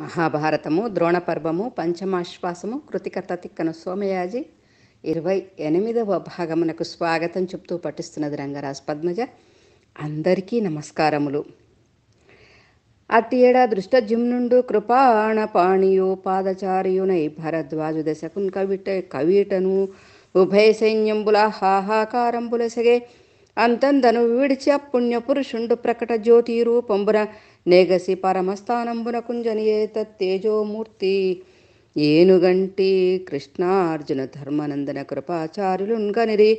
మహాభారతము ద్రోణపర్వము పంచమాశ్వాసము కృతికత తిక్కన సోమయాజి ఇరవై ఎనిమిదవ భాగమునకు స్వాగతం చెప్తూ పఠిస్తున్నది రంగరాజ్ పద్మజ అందరికీ నమస్కారములు దృష్ట ఏడాది కృపాణ కృపాణపాణియో పాదచార్యునై భరద్వాజు దశకున్ కవిట కవిటను ఉభయ సైన్యంబుల హాహాకారంబుల సగే అంతందను విడిచి పుణ్యపురుషుండు ప్రకట జ్యోతి రూపంబున నేగసి పరమస్థానంబునకుంజనియే తేజోమూర్తి ఏనుగంటి కృష్ణార్జున ధర్మనందన కృపాచార్యులున్గనిరి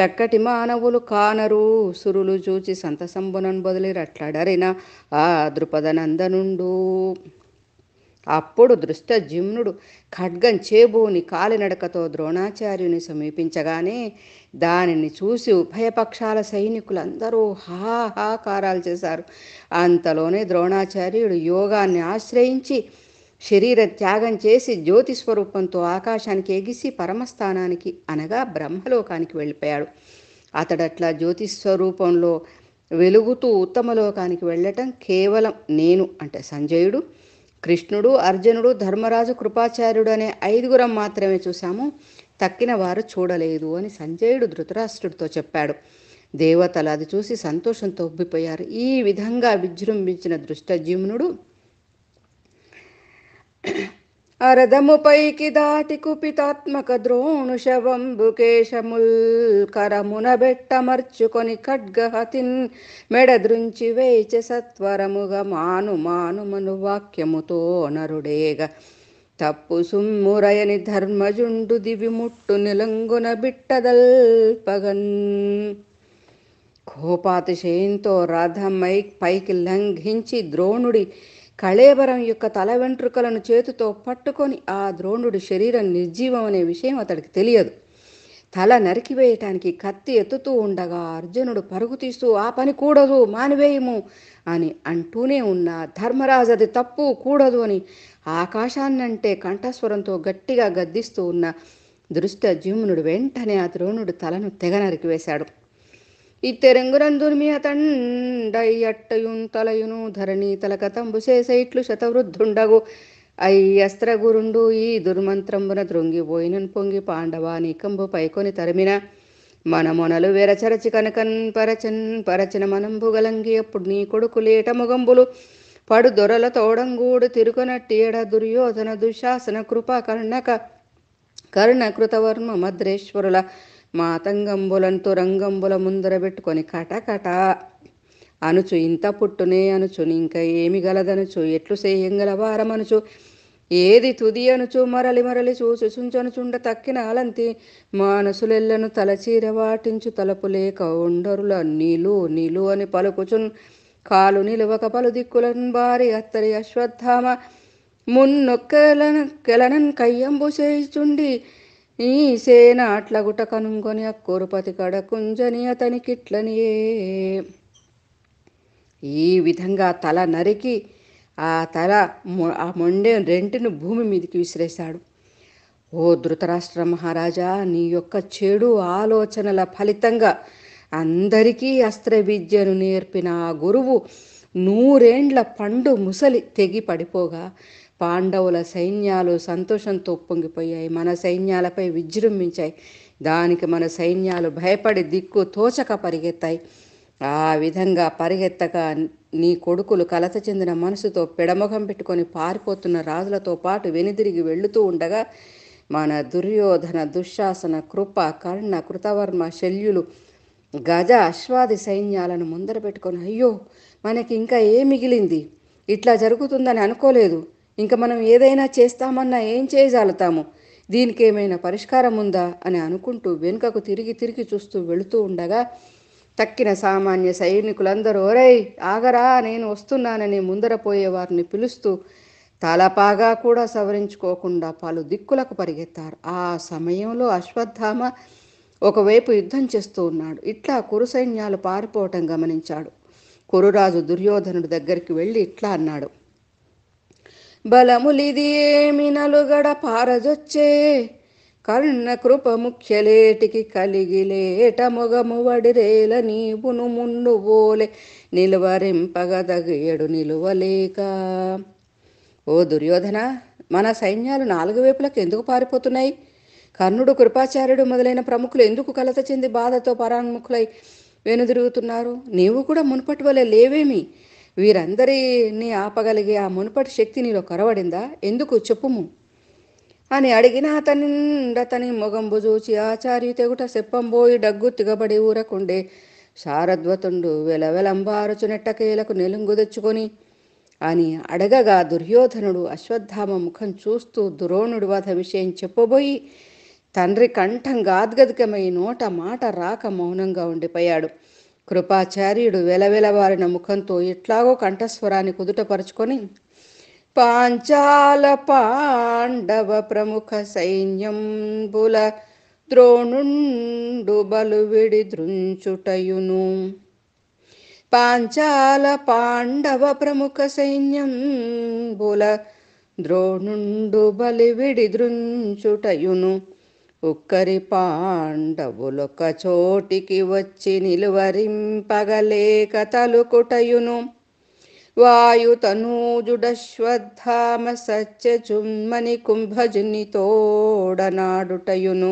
తక్కటి మానవులు కానరు సురులు చూచి సంతసంబునన్ బొదలి రట్లాడరిన ఆ దృపదనందనుండు అప్పుడు దృష్టజిమ్నుడు ఖడ్గం చేబూని కాలినడకతో ద్రోణాచార్యుని సమీపించగానే దానిని చూసి ఉభయపక్షాల సైనికులందరూ హాహాకారాలు చేశారు అంతలోనే ద్రోణాచార్యుడు యోగాన్ని ఆశ్రయించి శరీర త్యాగం చేసి జ్యోతి స్వరూపంతో ఆకాశానికి ఎగిసి పరమస్థానానికి అనగా బ్రహ్మలోకానికి వెళ్ళిపోయాడు అతడట్లా జ్యోతి స్వరూపంలో వెలుగుతూ ఉత్తమలోకానికి వెళ్ళటం కేవలం నేను అంటే సంజయుడు కృష్ణుడు అర్జునుడు ధర్మరాజు కృపాచార్యుడు అనే ఐదుగురం మాత్రమే చూశాము తక్కిన వారు చూడలేదు అని సంజయుడు ధృతరాష్ట్రుడితో చెప్పాడు దేవతలు అది చూసి సంతోషంతో ఉబ్బిపోయారు ఈ విధంగా విజృంభించిన దృష్టజీమునుడు అరదముపైకి దాటి కుపితాత్మక ద్రోణు శవంబుకేశముల్ కరమున బెట్టమర్చుకొని ఖడ్గహతిన్ మెడదృంచి వేచ సత్వరముగా మాను మానుమను వాక్యముతో నరుడేగ తప్పు సుమ్మురయని ధర్మజుండు దివి ముట్టు నిలంగున బిట్టదల్పగన్ కోపాతిశయంతో రథమై పైకి లంఘించి ద్రోణుడి కళేబరం యొక్క తల వెంట్రుకలను చేతితో పట్టుకొని ఆ ద్రోణుడి శరీరం నిర్జీవం అనే విషయం అతడికి తెలియదు తల నరికివేయటానికి కత్తి ఎత్తుతూ ఉండగా అర్జునుడు పరుగు తీస్తూ ఆ పని కూడదు మానివేయము అని అంటూనే ఉన్న ధర్మరాజు అది తప్పు కూడదు అని ఆకాశాన్నంటే కంఠస్వరంతో గట్టిగా గద్దిస్తూ ఉన్న దృష్ట జీమునుడు వెంటనే ఆ ద్రోణుడు తలను తెగ నరికివేశాడు ఇత్తెరెంగురందుర్మియ తండయ్యట్టయున్ తలయును ధరణి తలక తంబు చేసైట్లు శతవృద్ధుండగు అస్త్ర గురుండు ఈ దుర్మంత్రమున దృంగిపోయినన్ పొంగి పాండవాని కంబు పైకొని తరిమిన మనమొనలు వెరచరచి కనకన్ పరచన్ పరచిన మనంబు గలంగి అప్పుడు నీ కొడుకు లేట ముగంబులు పడు దొరల తోడంగూడు తిరుకొనట్టేడ దుర్యోధన దుశ్శాసన కృపా కర్ణక కర్ణకృతవర్మ మద్రేశ్వరుల మాతంగంబులను రంగంబుల ముందర పెట్టుకొని కటకట అనుచు ఇంత పుట్టునే అనుచు ఇంకా ఏమి గలదనుచు ఎట్లు గల వారమనుచు ఏది తుది అనుచు మరలి మరలి చూసి చుండ తక్కిన అలంతి మానసులెల్లను తలచీర వాటించు తలపు లేక ఉండరుల నీలు నీలు అని పలుకుచున్ కాలు నిలువక పలు దిక్కులను బారి అత్తరి అశ్వత్థామ మున్నొక్కెలన కెలనన్ కయ్యంబు చేయిచుండి ఈ సేన అట్ల గుట కనుంగొని అక్కోరుపతి కడ కుంజని అతనికిట్లనియే ఈ విధంగా తల నరికి ఆ తల ఆ మొండె రెంటిని భూమి మీదకి విసిరేశాడు ఓ ధృతరాష్ట్ర మహారాజా నీ యొక్క చెడు ఆలోచనల ఫలితంగా అందరికీ అస్త్ర విద్యను నేర్పిన ఆ గురువు నూరేండ్ల పండు ముసలి తెగి పడిపోగా పాండవుల సైన్యాలు సంతోషంతో ఉప్పొంగిపోయాయి మన సైన్యాలపై విజృంభించాయి దానికి మన సైన్యాలు భయపడి దిక్కు తోచక పరిగెత్తాయి ఆ విధంగా పరిగెత్తగా నీ కొడుకులు కలత చెందిన మనసుతో పిడముఖం పెట్టుకొని పారిపోతున్న రాజులతో పాటు వెనుదిరిగి వెళుతూ ఉండగా మన దుర్యోధన దుశ్శాసన కృప కర్ణ కృతవర్మ శల్యులు గజ అశ్వాది సైన్యాలను ముందర పెట్టుకొని అయ్యో మనకి ఇంకా ఏ మిగిలింది ఇట్లా జరుగుతుందని అనుకోలేదు ఇంకా మనం ఏదైనా చేస్తామన్నా ఏం చేయజాలుతాము దీనికి ఏమైనా పరిష్కారం ఉందా అని అనుకుంటూ వెనుకకు తిరిగి తిరిగి చూస్తూ వెళుతూ ఉండగా తక్కిన సామాన్య సైనికులందరూ ఒరై ఆగరా నేను వస్తున్నానని ముందర పోయే వారిని పిలుస్తూ తలపాగా కూడా సవరించుకోకుండా పలు దిక్కులకు పరిగెత్తారు ఆ సమయంలో అశ్వత్థామ ఒకవైపు యుద్ధం చేస్తూ ఉన్నాడు ఇట్లా కురు సైన్యాలు పారిపోవటం గమనించాడు కురురాజు దుర్యోధనుడి దగ్గరికి వెళ్ళి ఇట్లా అన్నాడు బలములిది పారదొచ్చే పారజొచ్చే కృప ముఖ్యలేటికి కలిగిలేట మొగము వడిరేల నీవును ముండు ఓలే నిలువరింపగదగియడు నిలువలేక ఓ దుర్యోధన మన సైన్యాలు నాలుగు వైపులకు ఎందుకు పారిపోతున్నాయి కర్ణుడు కృపాచార్యుడు మొదలైన ప్రముఖులు ఎందుకు కలత చెంది బాధతో పరాముఖులై వెనుదిరుగుతున్నారు నీవు కూడా మునుపటి వలె లేవేమి వీరందరినీ ఆపగలిగే ఆ మునుపటి శక్తి నీలో కొరవడిందా ఎందుకు చెప్పుము అని అడిగిన అతని అతని మొగంబు చూచి ఆచార్యు తెగుట సెప్పంబోయి డగ్గు తిగబడి ఊరకుండే శారద్వతుండు వెలవెలంబారుచు కీలకు నెలుంగు తెచ్చుకొని అని అడగగా దుర్యోధనుడు అశ్వత్థామ ముఖం చూస్తూ ద్రోణుడు వధ విషయం చెప్పబోయి తండ్రి కంఠం గాద్గదికమై నోట మాట రాక మౌనంగా ఉండిపోయాడు కృపాచార్యుడు వెలవెలవారిన ముఖంతో ఎట్లాగో కంఠస్వరాన్ని కుదుటపరుచుకొని పాంచాల పాండవ ప్రముఖ సైన్యం బుల ద్రోణుండు బలువిడి దృంచుటయును పాంచాల పాండవ ప్రముఖ సైన్యం బుల ద్రోణుండు బలివిడి దృంచుటయును ఒక్కరి పాండవులొక చోటికి వచ్చి నిలువరింపగలేక తలుకుటయును చుమ్మని కుంభజుని తోడనాడుటయును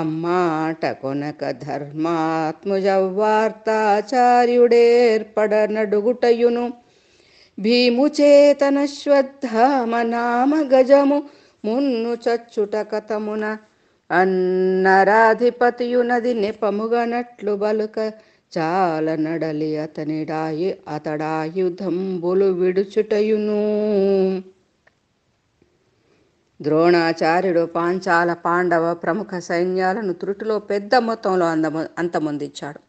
అమ్మాట కొనక ధర్మాత్మజవార్తాచార్యుడేర్పడనడుగుటయును భీముచేతనశ్వద్ధామ నామ గజము మున్ను చచ్చుట కథమున అన్నరాధిపతియునది నెపముగనట్లు బలుక చాల నడలి అతనిడాయి అతడాయుధంబులు విడుచుటయును ద్రోణాచార్యుడు పాంచాల పాండవ ప్రముఖ సైన్యాలను త్రుటిలో పెద్ద మొత్తంలో అందము అంతమొందించాడు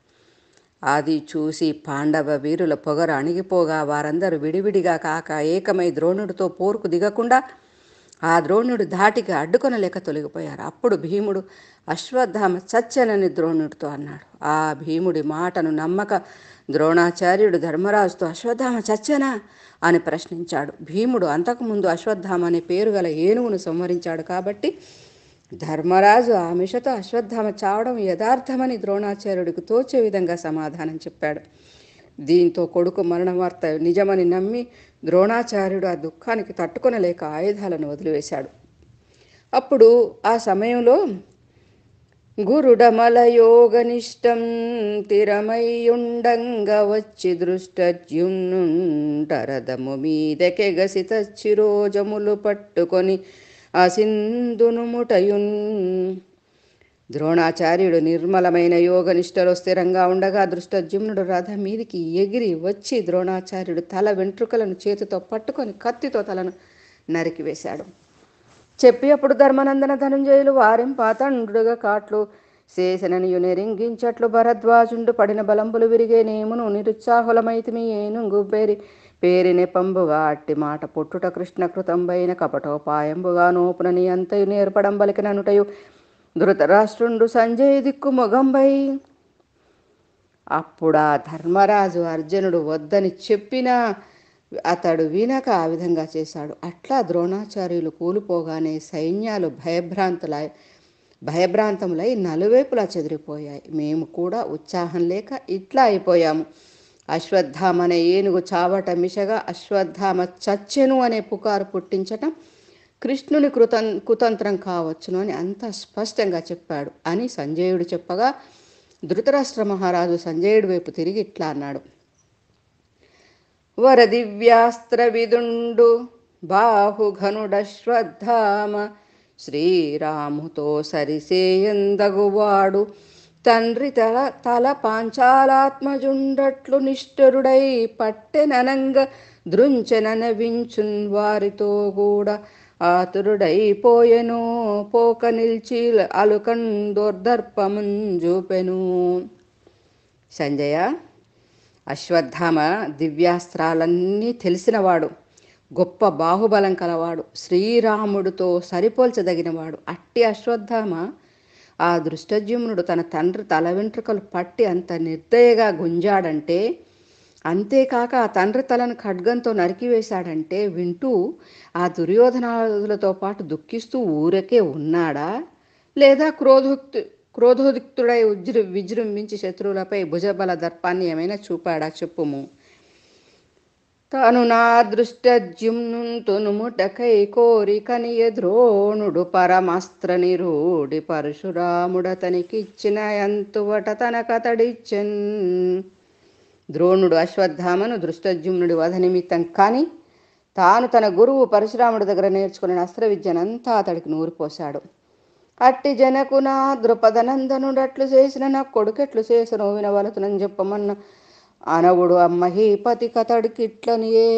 అది చూసి పాండవ వీరుల పొగరు అణిగిపోగా వారందరూ విడివిడిగా కాక ఏకమై ద్రోణుడితో పోరుకు దిగకుండా ఆ ద్రోణుడు ధాటిగా అడ్డుకొనలేక తొలగిపోయారు అప్పుడు భీముడు అశ్వత్థామ చచ్చనని ద్రోణుడితో అన్నాడు ఆ భీముడి మాటను నమ్మక ద్రోణాచార్యుడు ధర్మరాజుతో అశ్వత్థామ చచ్చనా అని ప్రశ్నించాడు భీముడు అంతకుముందు అశ్వత్థామ అనే పేరు గల ఏనుగును సంహరించాడు కాబట్టి ధర్మరాజు ఆ మిషతో అశ్వత్థామ చావడం యథార్థమని ద్రోణాచార్యుడికి తోచే విధంగా సమాధానం చెప్పాడు దీంతో కొడుకు మరణ వార్త నిజమని నమ్మి ద్రోణాచార్యుడు ఆ దుఃఖానికి తట్టుకొనలేక ఆయుధాలను వదిలివేశాడు అప్పుడు ఆ సమయంలో గురుడమలయోగనిష్టం తిరమయ్యుండంగ వచ్చి గసి తచ్చి రోజములు పట్టుకొని ఆ ముటయున్ ద్రోణాచార్యుడు నిర్మలమైన యోగనిష్టలో స్థిరంగా ఉండగా దృష్టజుమ్నుడు రథ మీదికి ఎగిరి వచ్చి ద్రోణాచార్యుడు తల వెంట్రుకలను చేతితో పట్టుకొని కత్తితో తలను నరికివేశాడు చెప్పి అప్పుడు ధర్మనందన ధనంజయులు వారిం పాతండుగా కాట్లు శేషననియు నెరింగించట్లు భరద్వాజుండు పడిన బలంబులు విరిగే నేమును నిరుత్సాహులమైతిమి గుబ్బేరి పేరి పేరిని పంబుగా అట్టి మాట పొట్టుట కృష్ణ కృతంబైన కపటోపాయంబుగా నోపునని అంతయు నేర్పడం బలికిననుటయు ధృతరాష్ట్రుండు సంజయ దిక్కు మొగంబై అప్పుడా ధర్మరాజు అర్జునుడు వద్దని చెప్పినా అతడు వినక ఆ విధంగా చేశాడు అట్లా ద్రోణాచార్యులు కూలిపోగానే సైన్యాలు భయభ్రాంతులై భయభ్రాంతములై నలువైపులా చెదిరిపోయాయి మేము కూడా ఉత్సాహం లేక ఇట్లా అయిపోయాము అశ్వత్థామ అనే ఏనుగు చావట మిషగా అశ్వత్థామ చచ్చెను అనే పుకారు పుట్టించటం కృష్ణుని కృతం కుతంత్రం కావచ్చును అని అంత స్పష్టంగా చెప్పాడు అని సంజయుడు చెప్పగా ధృతరాష్ట్ర మహారాజు సంజయుడి వైపు తిరిగి ఇట్లా అన్నాడు వరదివ్యాస్త్ర విదుండు బాహుఘనుడశ్వద్ధామ శ్రీరాముతో సరిసేయందగువాడు తండ్రి తల తల పాంచాలాత్మజుండట్లు నిష్ఠరుడై పట్టెననంగ దృంచననవించున్ వారితో కూడా ఆతురుడైపోయెను పోక నిల్చి అలుకన్ చూపెను సంజయ అశ్వత్థామ దివ్యాస్త్రాలన్నీ తెలిసినవాడు గొప్ప బాహుబలం కలవాడు శ్రీరాముడితో సరిపోల్చదగినవాడు అట్టి అశ్వత్థామ ఆ దృష్టజ్యుమ్నుడు తన తండ్రి తల వెంట్రుకలు పట్టి అంత నిర్దయగా గుంజాడంటే అంతేకాక ఆ తండ్రి తలను ఖడ్గంతో నరికివేశాడంటే వింటూ ఆ దుర్యోధనాదులతో పాటు దుఃఖిస్తూ ఊరకే ఉన్నాడా లేదా క్రోధోక్తి క్రోధోదిక్తుడై ఉజృ విజృంభించి శత్రువులపై భుజబల దర్పాన్ని ఏమైనా చూపాడా చెప్పుము తను నా దృష్టజ్యుమ్నుముటకై కోరికని ద్రోణుడు పరమాస్త్ర నిరూడి పరశురాముడతనికిచ్చిన ఎంతువట తనకతడిచ్చన్ ద్రోణుడు అశ్వత్థామను దృష్టజ్యుమ్నుడి వధ నిమిత్తం కానీ తాను తన గురువు పరశురాముడి దగ్గర నేర్చుకున్న అస్త్ర విద్యనంతా అతడికి నూరిపోశాడు అట్టి జనకున దృపదనందనుడట్లు చేసిన నా కొడుకెట్లు చేసను వినవలతునని చెప్పమన్న అనవుడు అమ్మహీపతి కథడికిట్లనియే